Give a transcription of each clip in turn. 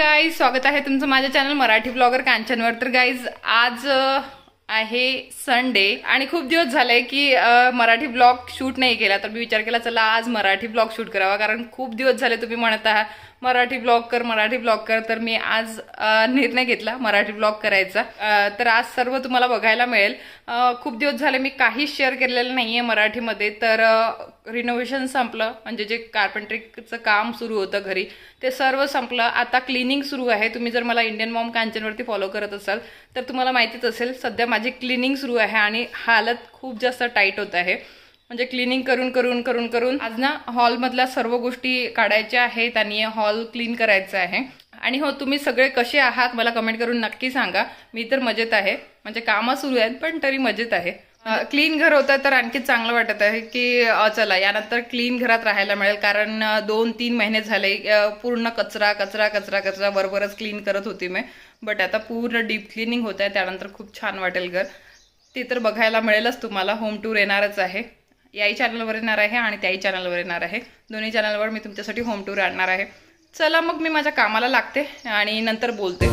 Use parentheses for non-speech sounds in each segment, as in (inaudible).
Guys स्वागत आहे तुमचं माझ्या चॅनल मराठी ब्लॉगर कांचनवर तर गाईज आज आहे संडे आणि खूप दिवस झाले की मराठी ब्लॉग शूट नाही केला तर मी विचार केला चला आज मराठी ब्लॉग शूट करावा कारण खूप दिवस झाले तुम्ही म्हणत आहात मराठी ब्लॉग कर मराठी ब्लॉग कर तर मी आज निर्णय घेतला मराठी ब्लॉग करायचा तर आज सर्व तुम्हाला बघायला मिळेल खूप दिवस झाले मी काहीच शेअर केलेलं नाही आहे मराठीमध्ये तर रिनोव्हेशन संपलं म्हणजे जे कार्पेंट्रिकचं काम सुरू होतं घरी ते सर्व संपलं आता क्लिनिंग सुरू आहे तुम्ही जर मला इंडियन मॉम कांचनवरती फॉलो करत असाल तर तुम्हाला माहितीच असेल सध्या माझी क्लिनिंग सुरू आहे आणि हालत खूप जास्त टाईट होत आहे म्हणजे क्लिनिंग करून करून करून करून आज ना हॉलमधल्या सर्व गोष्टी काढायच्या आहेत आणि हॉल क्लीन करायचं आहे आणि हो तुम्ही सगळे कसे आहात मला कमेंट करून नक्की सांगा मी तर मजेत आहे म्हणजे कामं सुरू आहेत पण तरी मजेत आहे क्लीन घर होतं तर आणखी चांगलं वाटत आहे की चला यानंतर क्लीन घरात राहायला मिळेल कारण दोन तीन महिने झाले पूर्ण कचरा कचरा कचरा कचरा बरोबरच क्लीन करत होती मी बट आता पूर्ण डीप क्लिनिंग होत आहे त्यानंतर खूप छान वाटेल घर ते तर बघायला मिळेलच तुम्हाला होम टूर येणारच आहे याही चॅनलवर येणार आहे आणि त्याही चॅनलवर येणार आहे दोन्ही चॅनलवर मी तुमच्यासाठी होम टूर आणणार आहे चला मग मी माझ्या कामाला लागते आणि नंतर बोलते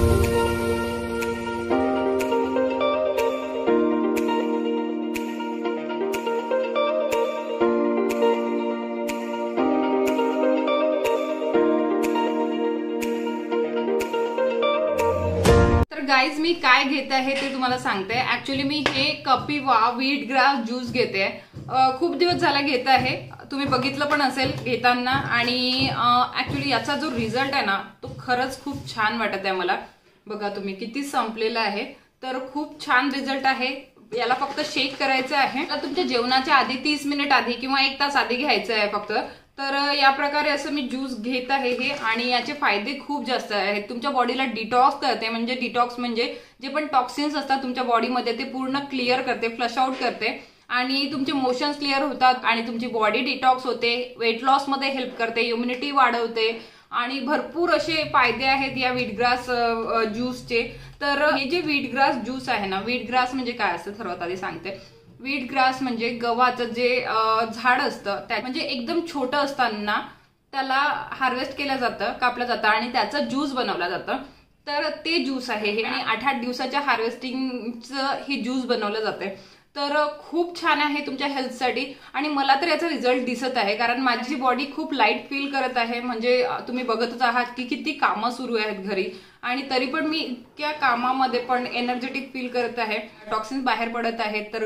गाईज मी काय घेत आहे ते तुम्हाला सांगते ऍक्च्युली मी हे कपिवा व्हीट ग्रास ज्यूस घेते खूप दिवस झाला घेत आहे तुम्ही बघितलं पण असेल घेताना आणि ऍक्च्युली याचा जो रिझल्ट आहे ना तो खरंच खूप छान वाटत आहे मला बघा तुम्ही किती संपलेला आहे तर खूप छान रिझल्ट आहे याला फक्त शेक करायचं आहे तुमच्या जेवणाच्या आधी तीस मिनिट आधी किंवा एक तास आधी घ्यायचं आहे फक्त तर या प्रकारे असं मी ज्यूस घेत आहे हे आणि याचे फायदे खूप जास्त आहेत तुमच्या बॉडीला डिटॉक्स करते म्हणजे डिटॉक्स म्हणजे जे पण टॉक्सिन्स असतात तुमच्या बॉडीमध्ये ते पूर्ण क्लिअर करते फ्लश आउट करते आणि तुमचे मोशन्स क्लिअर होतात आणि तुमची बॉडी डिटॉक्स होते वेट लॉसमध्ये हेल्प करते इम्युनिटी वाढवते आणि भरपूर असे फायदे आहेत या व्हीटग्रास ज्यूसचे तर हे जे व्हीटग्रास ज्यूस आहे ना व्हीटग्रास म्हणजे काय असतं सर्वात आधी सांगते व्हीटग्रास म्हणजे गव्हाचं जे झाड असतं त्या म्हणजे एकदम छोटं असताना त्याला हार्वेस्ट केलं जातं कापलं जातं आणि त्याचं ज्यूस बनवला जातं तर ते ज्यूस आहे हे आणि आठ आठ दिवसाच्या हार्वेस्टिंगचं हे ज्यूस बनवलं जातं तर खूप छान आहे तुमच्या हेल्थसाठी आणि मला तर याचा रिझल्ट दिसत आहे कारण माझी बॉडी खूप लाईट फील करत आहे म्हणजे तुम्ही बघतच आहात की किती कामं सुरू आहेत घरी आणि तरी पण मी इतक्या कामामध्ये पण एनर्जेटिक फील करत आहे टॉक्सिन्स बाहेर पडत आहेत तर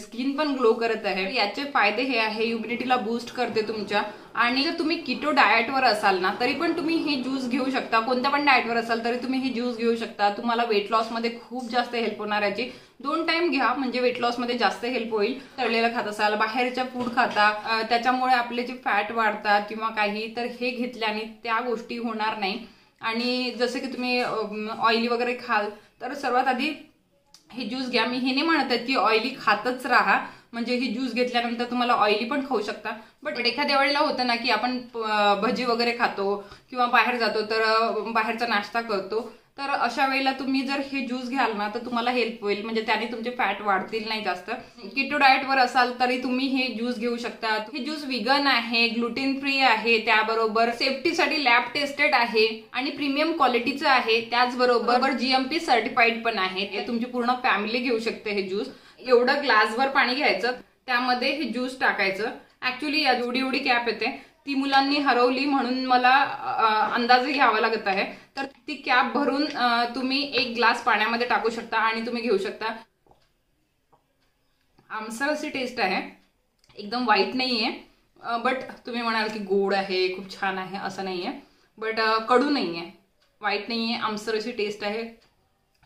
स्किन पण ग्लो करत आहे याचे फायदे हे आहे इम्युनिटीला बूस्ट करते तुमच्या आणि जर तुम्ही किटो डायटवर असाल ना तरी पण तुम्ही हे ज्यूस घेऊ शकता कोणत्या पण डायटवर असाल तरी तुम्ही हे ज्यूस घेऊ शकता तुम्हाला वेट लॉसमध्ये खूप जास्त हेल्प होणार याची दोन टाइम घ्या म्हणजे वेट लॉसमध्ये जास्त हेल्प होईल तळलेलं खात असाल बाहेरच्या फूड खाता त्याच्यामुळे आपले जे फॅट वाढतात किंवा काही तर हे घेतल्याने त्या गोष्टी होणार नाही आणि जसं की तुम्ही ऑइली वगैरे खाल तर सर्वात आधी हे ज्यूस घ्या मी हे नाही म्हणत आहे की ऑइली खातच राहा म्हणजे ही ज्यूस घेतल्यानंतर तुम्हाला ऑइली पण खाऊ शकता बट एखाद्या वेळेला होतं ना की आपण भजी वगैरे खातो किंवा बाहेर जातो तर बाहेरचा नाश्ता करतो तर अशा वेळेला तुम्ही जर हे ज्यूस घ्याल ना तर तुम्हाला हेल्प होईल म्हणजे त्याने तुमचे फॅट वाढतील नाही जास्त किटो वर असाल तरी तुम्ही हे ज्यूस घेऊ शकता हे ज्यूस विगन आहे ग्लुटीन फ्री आहे त्याबरोबर सेफ्टीसाठी लॅब टेस्टेड आहे आणि प्रीमियम क्वालिटीचं आहे त्याचबरोबर जीएमपी सर्टिफाईड पण आहे हे तुमची पूर्ण फॅमिली घेऊ शकते हे ज्यूस एवढं ग्लासभर पाणी घ्यायचं त्यामध्ये हे ज्यूस टाकायचं ऍक्च्युली एवढी एवढी कॅप येते ती मुलांनी हरवली म्हणून मला अंदाज घ्यावा लागत आहे तर ती कॅप भरून तुम्ही एक ग्लास पाण्यामध्ये टाकू शकता आणि तुम्ही घेऊ शकता आमसर अशी टेस्ट आहे एकदम वाईट नाही आहे बट तुम्ही म्हणाल की गोड आहे खूप छान आहे असं नाही आहे बट कडू नाही आहे वाईट नाही आहे आमसर अशी टेस्ट आहे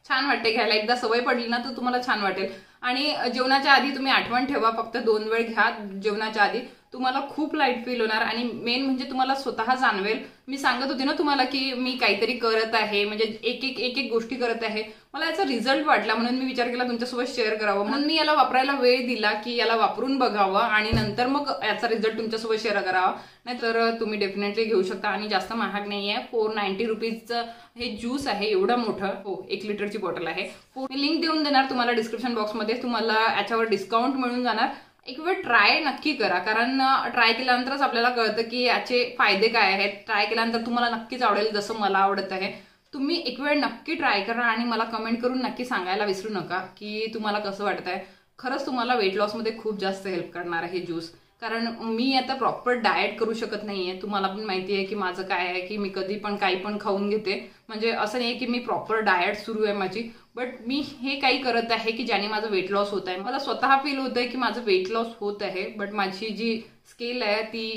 छान वाटते घ्यायला एकदा सवय पडली ना तर तुम्हाला छान वाटेल आणि जेवणाच्या आधी तुम्ही आठवण ठेवा फक्त दोन वेळ घ्या जेवणाच्या आधी तुम्हाला खूप लाईट फील होणार आणि मेन म्हणजे तुम्हाला स्वतः जाणवेल मी सांगत होती ना तुम्हाला की मी काहीतरी करत आहे म्हणजे एक एक एक एक गोष्टी करत आहे मला याचा रिझल्ट वाटला म्हणून मी विचार केला तुमच्यासोबत शेअर करावा म्हणून मी याला वापरायला वेळ दिला की याला वापरून बघावं आणि नंतर मग याचा रिझल्ट तुमच्यासोबत शेअर करावा नाही तर तुम्ही डेफिनेटली घेऊ शकता आणि जास्त महाग नाही आहे फोर नाईन्टी रुपीजचं हे ज्यूस आहे एवढं मोठं हो एक लिटरची बॉटल आहे मी लिंक देऊन देणार तुम्हाला डिस्क्रिप्शन बॉक्समध्ये तुम्हाला याच्यावर डिस्काउंट मिळून जाणार एक वेळ ट्राय नक्की करा कारण ट्राय केल्यानंतरच आपल्याला कळतं की याचे फायदे काय आहेत ट्राय केल्यानंतर तुम्हाला नक्कीच आवडेल जसं मला आवडत आहे तुम्ही एक वेळ नक्की ट्राय करा आणि मला कमेंट करून नक्की सांगायला विसरू नका की तुम्हाला कसं वाटत आहे खरंच तुम्हाला वेट लॉसमध्ये खूप जास्त हेल्प करणार आहे ज्यूस कारण मी आता प्रॉपर डाएट करू शकत नाही आहे तुम्हाला पण माहिती आहे की माझं काय आहे की मी कधी पण काही पण खाऊन घेते म्हणजे असं नाही की मी प्रॉपर डाएट सुरू आहे माझी बट मी हे काही करत आहे की ज्याने माझं वेट लॉस होत आहे मला स्वतः फील होत आहे की माझं वेट लॉस होत आहे बट माझी जी स्केल आहे ती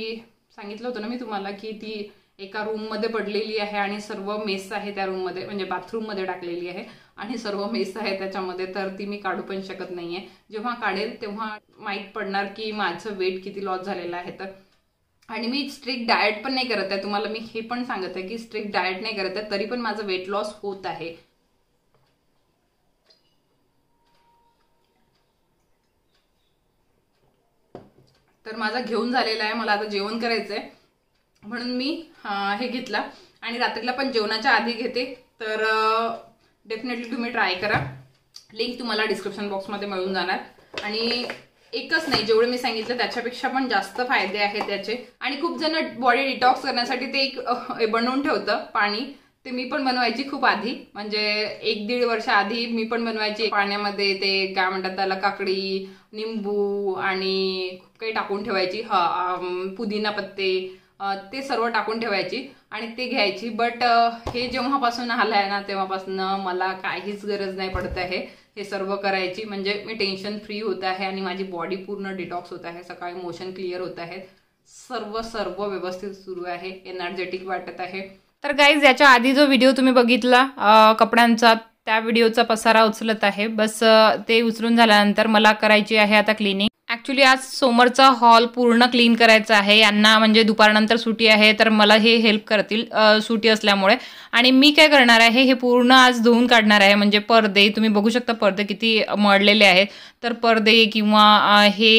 सांगितलं होतं ना मी तुम्हाला की ती एका रूम मध्ये पडलेली आहे आणि सर्व मेस आहे त्या रूम मध्ये म्हणजे बाथरूम मध्ये टाकलेली आहे आणि सर्व मेस आहे त्याच्यामध्ये तर ती मी काढू पण शकत नाहीये जेव्हा काढेल तेव्हा माहीत पडणार की माझं वेट किती लॉस झालेलं आहे तर आणि मी स्ट्रिक्ट डाएट पण नाही करत आहे तुम्हाला मी हे पण सांगत आहे की स्ट्रिक्ट डाएट नाही करत आहे तरी पण माझं वेट लॉस होत आहे तर माझा घेऊन झालेला आहे मला आता जेवण करायचंय म्हणून मी हे घेतला आणि रात्रीला पण जेवणाच्या आधी घेते तर डेफिनेटली तुम्ही ट्राय करा लिंक तुम्हाला डिस्क्रिप्शन बॉक्समध्ये मिळून जाणार आणि एकच नाही जेवढे मी सांगितलं त्याच्यापेक्षा पण जास्त फायदे आहेत त्याचे आणि खूप जण बॉडी डिटॉक्स करण्यासाठी ते एक बनवून ठेवतं पाणी ते मी पण बनवायची खूप आधी म्हणजे एक दीड वर्ष आधी मी पण बनवायची पाण्यामध्ये ते काय म्हणतात त्याला काकडी निंबू आणि खूप काही टाकून ठेवायची पुदिना पत्ते ते सर्व टाकून ठेवायची आणि ते घ्यायची बट हे जेव्हापासून आलं आहे ना तेव्हापासून मला काहीच गरज नाही पडत आहे हे सर्व करायची म्हणजे मी टेन्शन फ्री होत आहे आणि माझी बॉडी पूर्ण डिटॉक्स होत आहे सकाळी मोशन क्लिअर होत आहे सर्व सर्व व्यवस्थित सुरू आहे एनर्जेटिक वाटत आहे तर गाईज याच्या आधी जो व्हिडिओ तुम्ही बघितला कपड्यांचा त्या व्हिडिओचा पसारा उचलत आहे बस ते उचलून झाल्यानंतर मला करायची आहे आता क्लिनिंग ॲक्च्युली आज समोरचा हॉल पूर्ण क्लीन करायचा आहे यांना म्हणजे दुपारनंतर सुटी आहे तर मला हे हेल्प करतील सुटी असल्यामुळे आणि मी काय करणार आहे हे पूर्ण आज धुवून काढणार आहे म्हणजे पडदे तुम्ही बघू शकता पडदे किती मळलेले आहेत तर पडदे किंवा हे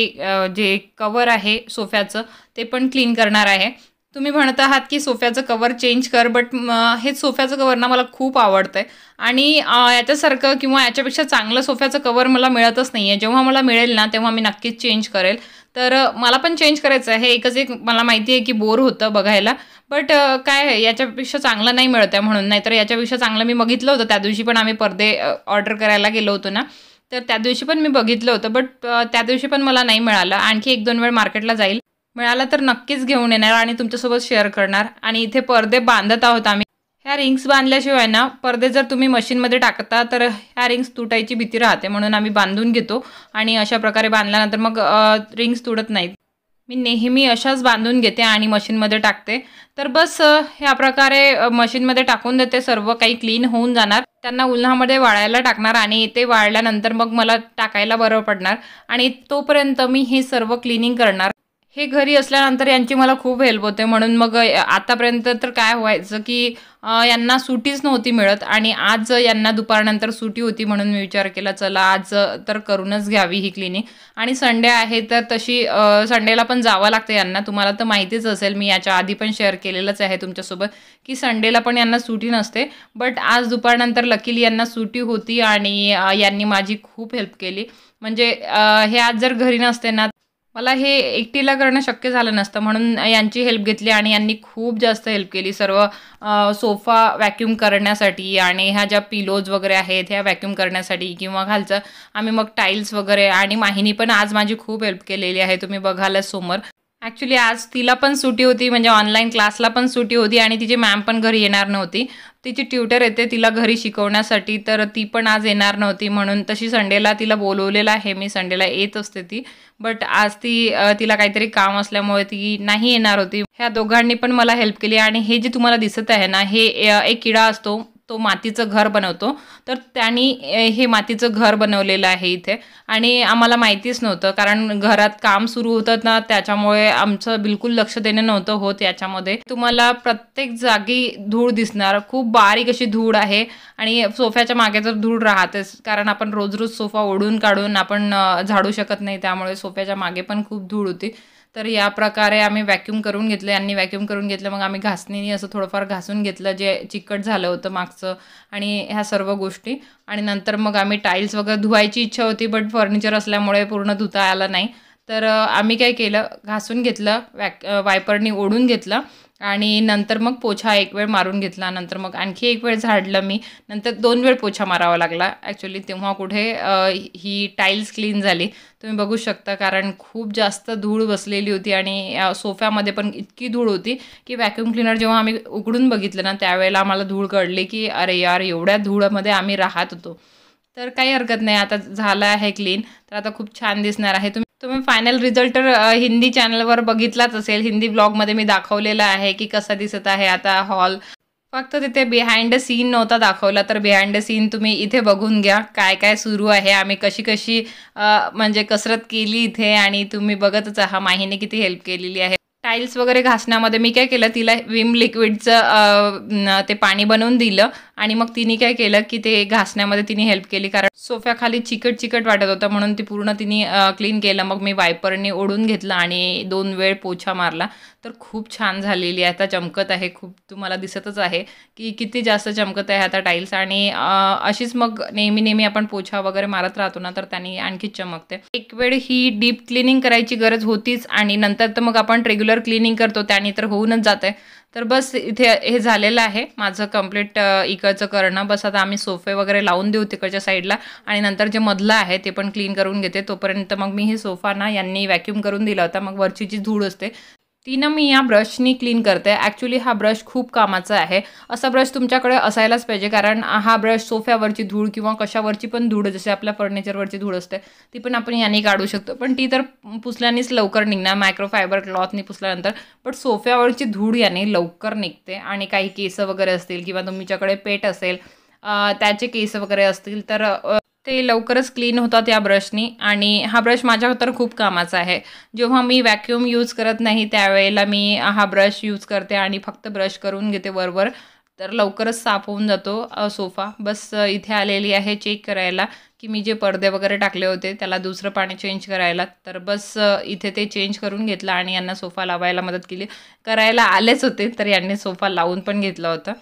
जे कवर आहे सोफ्याचं ते पण क्लीन करणार आहे तुम्ही म्हणत आहात की सोफ्याचं कवर चेंज कर बट हे सोफ्याचं कवर ना मला खूप आवडतं आहे आणि याच्यासारखं किंवा याच्यापेक्षा चांगलं सोफ्याचं कवर मला मिळतच नाही आहे जेव्हा मला मिळेल ना तेव्हा मी नक्कीच चेंज करेल तर मला पण चेंज करायचं आहे एकच एक मला माहिती आहे की बोर होतं बघायला बट काय आहे याच्यापेक्षा चांगलं नाही मिळतं आहे म्हणून नाहीतर याच्यापेक्षा चांगलं मी बघितलं होतं त्या दिवशी पण आम्ही पडदे ऑर्डर करायला गेलो होतो ना तर त्या दिवशी पण मी बघितलं होतं बट त्या दिवशी पण मला नाही मिळालं आणखी एक दोन वेळ मार्केटला जाईल मिळाला तर नक्कीच घेऊन येणार आणि तुमच्यासोबत शेअर करणार आणि इथे पडदे बांधत आहोत आम्ही ह्या रिंग्स बांधल्याशिवाय ना पर्दे जर तुम्ही मशीनमध्ये टाकता तर ह्या रिंग्स तुटायची भीती राहते म्हणून आम्ही बांधून घेतो आणि अशा प्रकारे बांधल्यानंतर मग रिंग्स तुटत नाहीत मी नेहमी अशाच बांधून घेते आणि मशीनमध्ये टाकते तर बस ह्या प्रकारे मशीनमध्ये टाकून देते सर्व काही क्लीन होऊन जाणार त्यांना उन्हामध्ये वाळायला टाकणार आणि ते वाळल्यानंतर मग मला टाकायला बरं पडणार आणि तोपर्यंत मी हे सर्व क्लिनिंग करणार हे घरी असल्यानंतर यांची मला खूप हेल्प होते म्हणून मग आतापर्यंत तर काय व्हायचं की यांना सुटीच नव्हती मिळत आणि आज यांना दुपारनंतर सुटी होती म्हणून मी विचार केला चला आज तर करूनच घ्यावी ही क्लिनिक आणि संडे आहे तर तशी संडेला पण जावं लागतं यांना तुम्हाला तर माहितीच असेल मी याच्या आधी पण शेअर केलेलंच आहे तुमच्यासोबत की संडेला पण यांना सुटी नसते बट आज दुपारनंतर लकीली यांना सुटी होती आणि यांनी माझी खूप हेल्प केली म्हणजे हे आज जर घरी नसते ना मला हे एकटीला करणं शक्य झालं नसतं म्हणून यांची हेल्प घेतली आणि यांनी खूप जास्त हेल्प केली सर्व सोफा वॅक्यूम करण्यासाठी आणि ह्या ज्या पिलोज वगैरे आहेत ह्या वॅक्यूम करण्यासाठी किंवा खालचं आम्ही मग टाईल्स वगैरे आणि माहिनी पण आज माझी खूप हेल्प केलेली आहे तुम्ही बघालच समोर ॲक्च्युली आज तिला पण सुटी होती म्हणजे ऑनलाईन क्लासला पण सुटी होती आणि तिची मॅम पण घरी येणार नव्हती तिची ट्युटर येते तिला घरी शिकवण्यासाठी तर ती पण आज येणार नव्हती म्हणून तशी संडेला तिला बोलवलेलं आहे मी संडेला येत असते ती बट आज ती तिला काहीतरी काम असल्यामुळे ती नाही येणार होती ह्या दोघांनी पण मला हेल्प केली आणि हे जे तुम्हाला दिसत आहे ना हे एक किडा असतो तो मातीचं घर बनवतो तर त्यांनी हे मातीचं घर बनवलेलं आहे इथे आणि आम्हाला माहितीच नव्हतं कारण घरात काम सुरू होतं ना त्याच्यामुळे आमचं बिलकुल लक्ष देणं नव्हतं होत याच्यामध्ये तुम्हाला प्रत्येक जागी धूळ दिसणार खूप बारीक अशी धूळ आहे आणि सोफ्याच्या मागे तर धूळ राहतेच कारण आपण रोज रोज सोफा ओढून काढून आपण झाडू शकत नाही त्यामुळे सोफ्याच्या मागे पण खूप धूळ होती तर या प्रकारे आम्ही व्हॅक्यूम करून घेतलं यांनी व्हॅक्यूम करून घेतलं मग आम्ही घासणीने असं थोडंफार घासून घेतलं जे चिकट झालं होतं मागचं आणि ह्या सर्व गोष्टी आणि नंतर मग आम्ही टाईल्स वगैरे धुवायची इच्छा होती बट फर्निचर असल्यामुळे पूर्ण धुता आलं नाही तर आम्ही काय केलं घासून घेतलं वॅक वायपरनी ओढून घेतलं आणि नंतर मग पोछा एक वेळ मारून घेतला नंतर मग आणखी एक वेळ झाडलं मी नंतर दोन वेळ पोछा मारावा लागला ॲक्च्युली तेव्हा कुठे ही टाईल्स क्लीन झाली तुम्ही बघू शकता कारण खूप जास्त धूळ बसलेली होती आणि सोफ्यामध्ये पण इतकी धूळ होती की व्हॅक्यूम क्लिनर जेव्हा आम्ही उघडून बघितलं ना त्यावेळेला आम्हाला धूळ कळली की अरे यार एवढ्या धूळमध्ये आम्ही राहत होतो तर काही हरकत नाही आता झालं आहे क्लीन तर आता खूप छान दिसणार आहे तुम्ही तुम्ही फायनल रिझल्ट तर हिंदी चॅनलवर बघितलाच असेल हिंदी ब्लॉगमध्ये मी दाखवलेला आहे की कसा दिसत आहे आता हॉल फक्त तिथे बिहाइंड सीन नव्हता दाखवला तर बिहाइंड सीन तुम्ही इथे बघून घ्या काय काय सुरू आहे आम्ही कशी कशी म्हणजे कसरत केली इथे आणि तुम्ही बघतच आहात माहीने किती हेल्प केलेली आहे टाईल्स वगैरे घासण्यामध्ये मी काय केलं तिला विम लिक्विडचं ते पाणी बनवून दिलं आणि मग तिने काय केलं की ते घासण्यामध्ये तिने हेल्प केली कारण सोफ्याखाली चिकट चिकट वाटत होतं म्हणून ती पूर्ण तिने क्लीन केलं मग मी वायपरने ओढून घेतलं आणि दोन वेळ पोछा मारला तर खूप छान झालेली आहे आता चमकत आहे खूप तुम्हाला दिसतच आहे की किती जास्त चमकत आहे आता टाईल्स आणि अशीच मग नेहमी नेहमी आपण पोछा वगैरे मारत राहतो ना तर त्यांनी आणखी चमकते एक वेळ ही डीप क्लिनिंग करायची गरज होतीच आणि नंतर तर मग आपण रेग्युलर क्लिनिंग करतो त्याने तर होऊनच जाते तर बस इथे हे झालेलं आहे माझं कम्प्लीट इकडचं करणं बस आता आम्ही सोफे वगैरे लावून देऊ तिकडच्या साईडला आणि नंतर जे मधलं आहे ते पण क्लीन करून घेते तोपर्यंत मग मी हे सोफा ना यांनी व्हॅक्यूम करून दिला होता मग वरची जी धूळ असते ती मी या ब्रशनी क्लीन करते ॲक्च्युली हा ब्रश खूप कामाचा आहे असा ब्रश तुमच्याकडे असायलाच पाहिजे कारण हा ब्रश सोफ्यावरची धूळ किंवा कशावरची पण धूळ जसे आपल्या फर्निचरवरची धूळ असते ती पण आपण याने काढू शकतो पण ती तर पुसल्यानेच लवकर निघणार मायक्रोफायबर क्लॉथनी पुसल्यानंतर पण सोफ्यावरची धूळ याने लवकर निघते आणि काही केस वगैरे असतील किंवा तुमच्याकडे पेट असेल त्याचे केस वगैरे असतील तर ते लवकरच क्लीन होतात या ब्रशनी आणि हा ब्रश माझ्या तर खूप कामाचा आहे जेव्हा मी वॅक्यूम यूज करत नाही त्यावेळेला मी हा ब्रश यूज करते आणि फक्त ब्रश करून घेते वरवर तर लवकरच साफ होऊन जातो सोफा बस इथे आलेली आहे चेक करायला की मी जे पडदे वगैरे टाकले होते त्याला दुसरं पाणी चेंज करायला तर बस इथे ते चेंज करून घेतलं आणि यांना सोफा लावायला मदत केली करायला आलेच होते तर यांनी सोफा लावून पण घेतला होता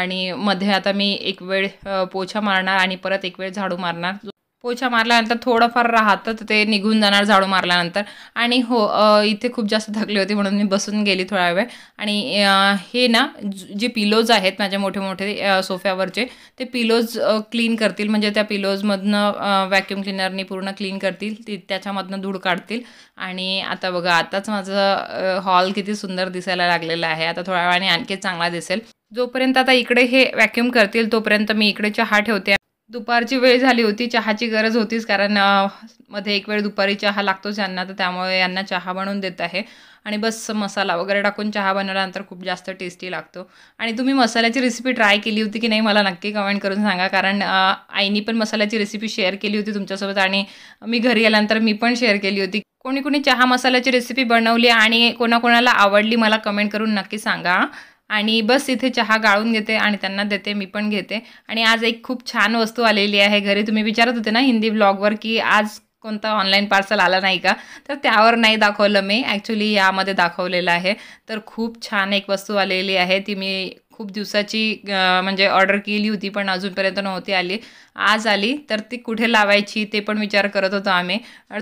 आणि मध्ये आता मी एक वेळ पोछा मारणार आणि परत एक वेळ झाडू मारणार पोछा मारल्यानंतर थोडंफार राहतं तर ते निघून जाणार झाडू मारल्यानंतर आणि हो इथे खूप जास्त थकले होती म्हणून मी बसून गेली थोडा वेळ आणि हे ना जे पिलोज आहेत माझे मोठे मोठे सोफ्यावरचे ते पिलोज क्लीन करतील म्हणजे त्या पिलोजमधनं व्हॅक्यूम क्लिनरनी पूर्ण क्लीन करतील ती त्याच्यामधनं धूळ काढतील आणि आता बघा आताच माझं हॉल किती सुंदर दिसायला लागलेलं आहे आता थोड्या वेळाने आणखी चांगला दिसेल जोपर्यंत आता इकडे हे व्हॅक्यूम करतील तोपर्यंत मी इकडे चहा ठेवते दुपारची वेळ झाली होती चहाची गरज होतीच कारण मध्ये एक वेळ दुपारी चहा लागतोच यांना तर त्यामुळे यांना चहा बनवून देत आहे आणि बस मसाला वगैरे टाकून चहा बनवल्यानंतर खूप जास्त टेस्टी लागतो आणि तुम्ही मसाल्याची रेसिपी ट्राय केली होती की नाही मला नक्की कमेंट करून सांगा कारण आईनी पण मसाल्याची रेसिपी शेअर केली होती तुमच्यासोबत आणि मी घरी आल्यानंतर मी पण शेअर केली होती कोणी कोणी चहा मसाल्याची रेसिपी बनवली आणि कोणाकोणाला आवडली मला कमेंट करून नक्की सांगा आणि बस इथे चहा गाळून घेते आणि त्यांना देते मी पण घेते आणि आज एक खूप छान वस्तू आलेली आहे घरी तुम्ही विचारत होते ना हिंदी ब्लॉगवर की आज कोणता ऑनलाईन पार्सल आला नाही का तर त्यावर नाही दाखवलं मी ॲक्च्युली यामध्ये दाखवलेलं आहे तर खूप छान एक वस्तू आलेली आहे ती मी खूप दिवसाची म्हणजे ऑर्डर केली होती पण अजूनपर्यंत नव्हती आली आज आली तर ती कुठे लावायची ते पण विचार करत होतो आम्ही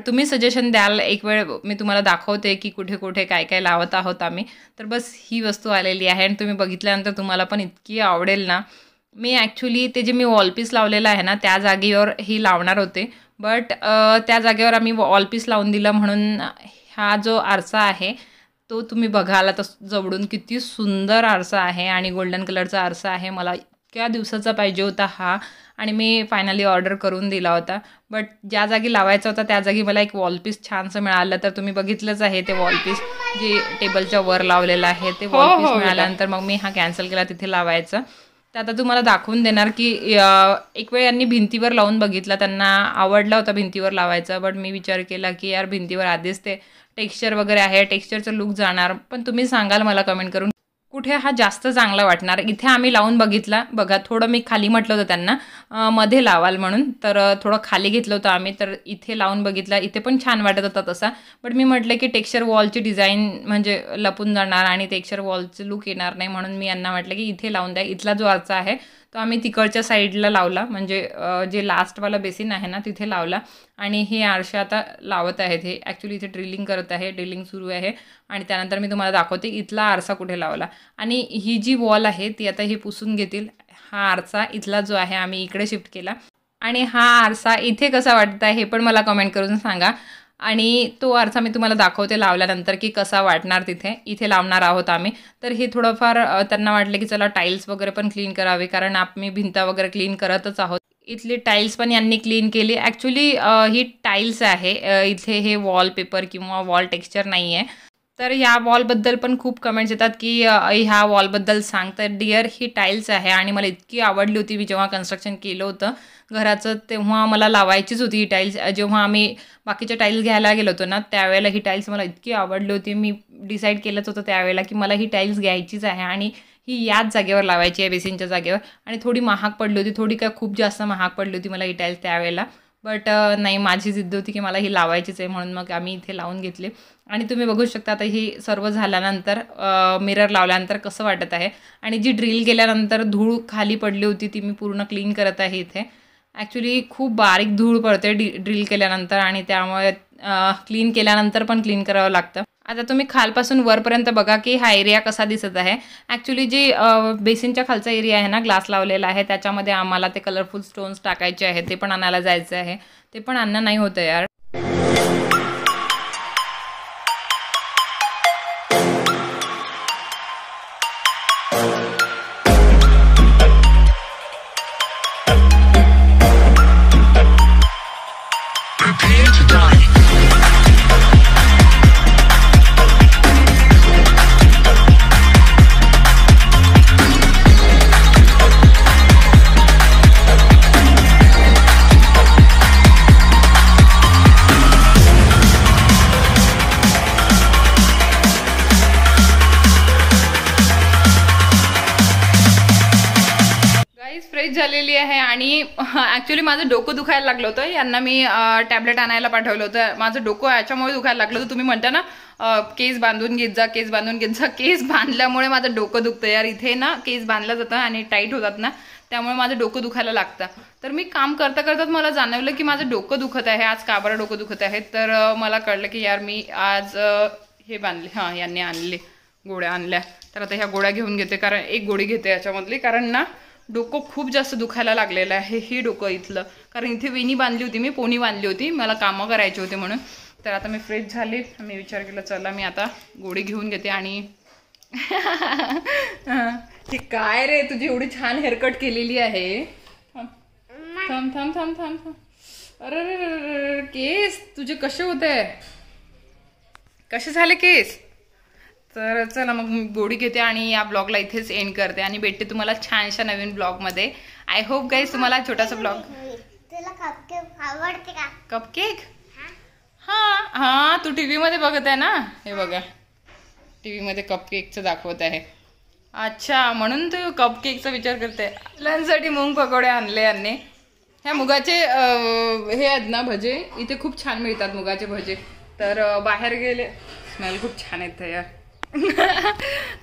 तुम्ही सजेशन द्याल एक वेळ मी तुम्हाला दाखवते की कुठे कुठे काय काय लावत आहोत आम्ही तर बस ही वस्तू आलेली आहे आणि तुम्ही बघितल्यानंतर तुम्हाला पण इतकी आवडेल ना मी ॲक्च्युली ते जे मी वॉलपीस लावलेलं आहे ना त्या जागेवर ही लावणार होते बट त्या जागेवर आम्ही वॉलपीस लावून दिलं म्हणून हा जो आरसा आहे तो तुम्ही बघाला तर जवळून किती सुंदर आरसा आहे आणि गोल्डन कलरचा आरसा आहे मला इतक्या दिवसाचा पाहिजे होता हा आणि मी फायनली ऑर्डर करून दिला होता बट ज्या जागी लावायचा होता त्या जागी मला एक वॉलपीस छानसं मिळालं तर तुम्ही बघितलंच आहे ते वॉलपीस जे टेबलच्या वर लावलेलं आहे ते वॉलपीस हो, हो, हो. मिळाल्यानंतर मग मी हा कॅन्सल केला तिथे लावायचा तर आता तुम्हाला दाखवून देणार की एक वेळ यांनी भिंतीवर लावून बघितला त्यांना आवडला होता भिंतीवर लावायचं बट मी विचार केला की यार भिंतीवर आधीच ते टेक्स्चर वगैरे आहे टेक्स्चरचं लुक जाणार पण तुम्ही सांगाल मला कमेंट करून कुठे हा जास्त चांगला वाटणार इथे आम्ही लावून बघितला बघा थोडं मी खाली म्हटलं होतं त्यांना मध्ये लावाल म्हणून तर थोडं खाली घेतलं होतं आम्ही तर इथे लावून बघितला इथे पण छान वाटत होता तसा बट मी म्हटलं की टेक्स्चर वॉलची डिझाईन म्हणजे लपून जाणार आणि टेक्स्चर वॉलचं लुक येणार नाही म्हणून मी यांना म्हटलं की इथे लावून द्या इथला जो अर्चा आहे तो आम्ही तिकडच्या साईडला लावला म्हणजे जे लास्टवाला बेसिन आहे ना तिथे लावला आणि हे आरसे आता लावत आहेत हे ॲक्च्युली इथे ड्रिलिंग करत आहे ड्रिलिंग सुरू आहे आणि त्यानंतर मी तुम्हाला दाखवते इथला आरसा कुठे लावला आणि ही जी वॉल आहे ती आता हे पुसून घेतील हा आरसा इथला जो आहे आम्ही इकडे शिफ्ट केला आणि हा आरसा इथे कसा वाटत आहे हे पण मला कमेंट करून सांगा आणि तो अर्थ मी तुम्हाला दाखवते लावल्यानंतर की कसा वाटणार तिथे इथे लावणार आहोत आम्ही तर हे थोडंफार त्यांना वाटलं की चला टाईल्स वगैरे पण क्लीन करावे कारण आम्ही भिंत वगैरे क्लीन करतच आहोत इथली टाईल्स पण यांनी क्लीन केली ॲक्च्युली ही टाईल्स आहे इथे हे वॉलपेपर किंवा वॉल टेक्स्चर नाही आहे तर ह्या वॉलबद्दल पण खूप कमेंट्स येतात की ह्या वॉलबद्दल सांग तर डिअर ही टाईल्स आहे आणि मला इतकी आवडली होती मी जेव्हा कन्स्ट्रक्शन केलं होतं घराचं तेव्हा मला लावायचीच होती ही टाईल्स जेव्हा आम्ही बाकीच्या टाईल्स घ्यायला गेलो होतो ना त्यावेळेला ही टाईल्स मला इतकी आवडली होती मी डिसाईड केलंच होतं त्यावेळेला की मला ही टाईल्स घ्यायचीच आहे आणि ही याच जागेवर लावायची आहे बेसिनच्या जागेवर आणि थोडी महाग पडली होती थोडी काय खूप जास्त महाग पडली होती मला ही टाईल्स त्यावेळेला बट uh, नाही माझी जिद्द होती की मला ही लावायचीच आहे म्हणून मग आम्ही इथे लावून घेतले आणि तुम्ही बघू शकता आता ही सर्व झाल्यानंतर मिरर लावल्यानंतर कसं वाटत आहे आणि जी ड्रिल केल्यानंतर धूळ खाली पडली होती ती मी पूर्ण क्लीन करत आहे इथे ॲक्च्युली खूप बारीक धूळ पडते ड्रिल केल्यानंतर आणि त्यामुळे क्लीन केल्यानंतर पण क्लीन करावं लागतं आता तुम्ही खालपासून वरपर्यंत बघा की हा एरिया कसा दिसत आहे ॲक्च्युली जी बेसिनच्या खालचा एरिया आहे ना ग्लास लावलेला आहे त्याच्यामध्ये आम्हाला ते कलरफुल स्टोन्स टाकायचे आहे ते पण आणायला जायचं आहे ते पण आणणं नाही होतं यार ॲक्च्युली माझं डोकं दुखायला लागलं होतं यांना मी टॅबलेट आणायला पाठवलं होतं माझं डोकं याच्यामुळे दुखायला लागलं होतं तुम्ही म्हणता ना केस बांधून घेत जा केस बांधून घेत जा (laughs) केस बांधल्यामुळे माझं डोकं दुखतं यार इथे ना केस बांधलं जातं आणि टाईट होतात ना त्यामुळे माझं डोकं दुखायला लागतं तर मी काम करता करताच मला जाणवलं की माझं डोकं दुखत आहे आज बरं डोकं दुखत आहे तर मला कळलं की यार मी आज हे बांधले हां यांनी आणले गोळ्या आणल्या तर आता ह्या गोळ्या घेऊन घेते कारण एक गोळी घेते याच्यामधली कारण ना डोकं खूप जास्त दुखायला लागलेलं आहे हे डोकं इथलं कारण इथे वेणी बांधली होती मी पोणी बांधली होती मला कामं करायची होती म्हणून तर आता मी फ्रेश झाले मी विचार केला चला मी आता गोडी घेऊन घेते आणि काय रे तुझी एवढी छान हेअरकट केलेली आहे थांब थांब थांब थांब थांब अरे केस तुझे कसे होते कसे झाले केस तर चला मग मी गोडी घेते आणि या ब्लॉगला इथेच एंड करते आणि भेटते तुम्हाला छानशा नवीन ब्लॉग मध्ये आय होप गाईस तुम्हाला छोटासा ब्लॉग आवडते का कपकेक हा हा तू टी मध्ये बघत आहे ना हे बघा टीव्ही मध्ये कपकेकचं दाखवत आहे अच्छा म्हणून तू कपकेकचा विचार करते लंचसाठी मूंग पकोडे आणले यांनी ह्या मुगाचे हे आहेत ना भजे इथे खूप छान मिळतात मुगाचे भजे तर बाहेर गेले स्मेल खूप छान येतं यार (laughs)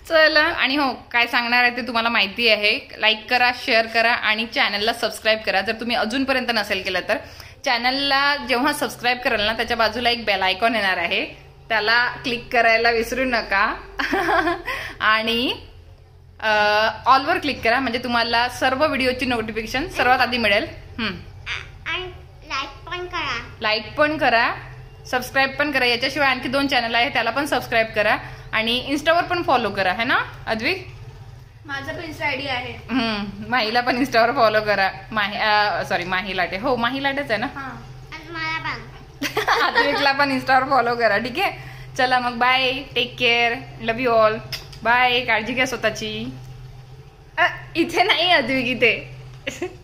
चला आणि हो काय सांगणार आहे ते तुम्हाला माहिती आहे लाईक करा शेअर करा आणि चॅनलला सबस्क्राईब करा जर तुम्ही अजूनपर्यंत नसेल केलं तर चॅनलला जेव्हा सबस्क्राईब कराल ना त्याच्या बाजूला एक बेल आयकॉन येणार आहे त्याला क्लिक करायला विसरू नका (laughs) आणि ऑलवर क्लिक करा म्हणजे तुम्हाला सर्व व्हिडिओची नोटिफिकेशन सर्वात आधी मिळेल लाईक पण करा सबस्क्राईब पण करा याच्याशिवाय आणखी दोन चॅनल आहे त्याला पण सबस्क्राईब करा आणि इन्स्टावर पण फॉलो करा है ना अद्विक माझा पण इन्स्टा आयडी आहे माहीला पण इन्स्टावर फॉलो करा माही सॉरी माही लाटे हो माही लाटेच आहे ना (laughs) अद्विकला पण इन्स्टावर फॉलो करा ठीक आहे चला मग bye take care love you all bye काळजी घ्या स्वतःची इथे नाही अद्विक इथे (laughs)